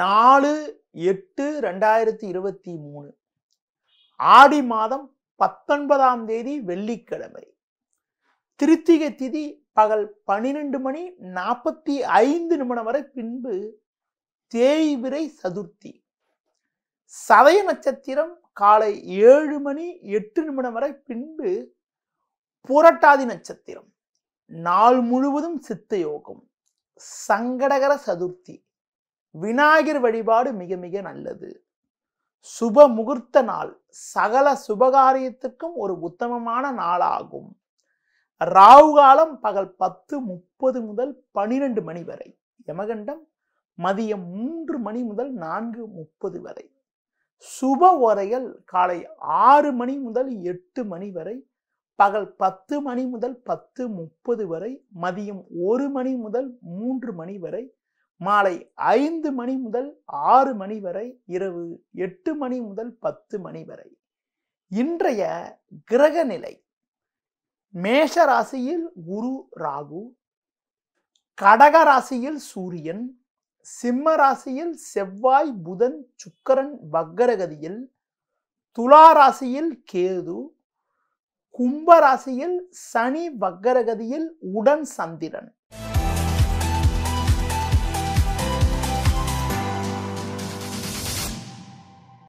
நாலு எட்டு ரெண்டாயிரத்தி இருபத்தி மூணு ஆடி மாதம் பத்தொன்பதாம் தேதி வெள்ளிக்கிழமை திருத்திகை திதி பகல் பன்னிரெண்டு மணி நாற்பத்தி ஐந்து நிமிடம் வரை பின்பு தேய்விரை சதுர்த்தி சதய நட்சத்திரம் காலை ஏழு மணி எட்டு நிமிடம் வரை பின்பு புரட்டாதி நட்சத்திரம் நாள் முழுவதும் சித்த யோகம் சங்கடகர சதுர்த்தி விநாயகர் வழிபாடு மிக மிக நல்லது சுப முகூர்த்த நாள் சகல சுபகாரியத்துக்கும் ஒரு உத்தமமான நாளாகும் ராகு காலம் பகல் பத்து முப்பது முதல் பனிரெண்டு மணி வரை யமகண்டம் மதியம் மூன்று மணி முதல் நான்கு முப்பது வரை சுப உரையல் காலை ஆறு மணி முதல் எட்டு மணி வரை பகல் பத்து மணி முதல் பத்து முப்பது வரை மதியம் ஒரு மணி முதல் மூன்று மணி வரை மாலை ஐந்து மணி முதல் ஆறு மணி வரை இரவு எட்டு மணி முதல் பத்து மணி வரை இன்றைய கிரக நிலை மேஷ ராசியில் குரு ராகு கடக ராசியில் சூரியன் சிம்ம ராசியில் செவ்வாய் புதன் சுக்கரன் வக்கரகதியில் துலா ராசியில் கேது கும்ப ராசியில் சனி வக்கரகதியில் உடன் சந்திரன்